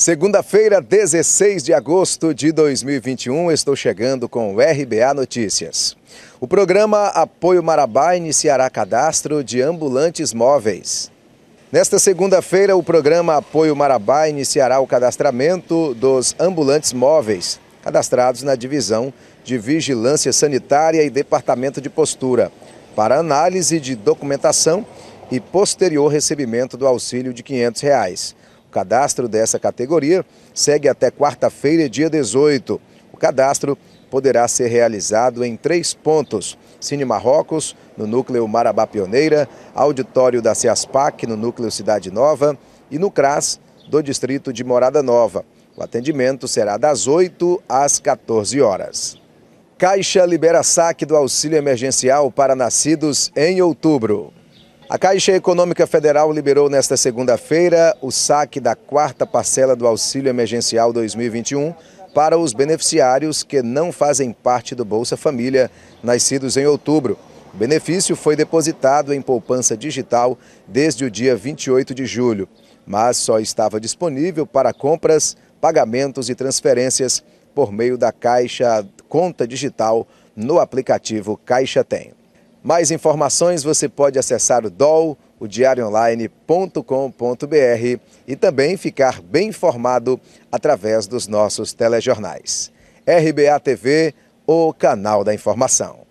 Segunda-feira, 16 de agosto de 2021, estou chegando com o RBA Notícias. O programa Apoio Marabá iniciará cadastro de ambulantes móveis. Nesta segunda-feira, o programa Apoio Marabá iniciará o cadastramento dos ambulantes móveis, cadastrados na divisão de Vigilância Sanitária e Departamento de Postura, para análise de documentação e posterior recebimento do auxílio de R$ 500. Reais. O cadastro dessa categoria segue até quarta-feira, dia 18. O cadastro poderá ser realizado em três pontos: Cine Marrocos, no núcleo Marabá Pioneira, auditório da Ciaspac no núcleo Cidade Nova, e no CRAS, do distrito de Morada Nova. O atendimento será das 8 às 14 horas. Caixa libera saque do auxílio emergencial para nascidos em outubro. A Caixa Econômica Federal liberou nesta segunda-feira o saque da quarta parcela do Auxílio Emergencial 2021 para os beneficiários que não fazem parte do Bolsa Família, nascidos em outubro. O benefício foi depositado em poupança digital desde o dia 28 de julho, mas só estava disponível para compras, pagamentos e transferências por meio da Caixa Conta Digital no aplicativo Caixa Tem. Mais informações você pode acessar o DOL, o diarioonline.com.br e também ficar bem informado através dos nossos telejornais. RBA TV, o canal da informação.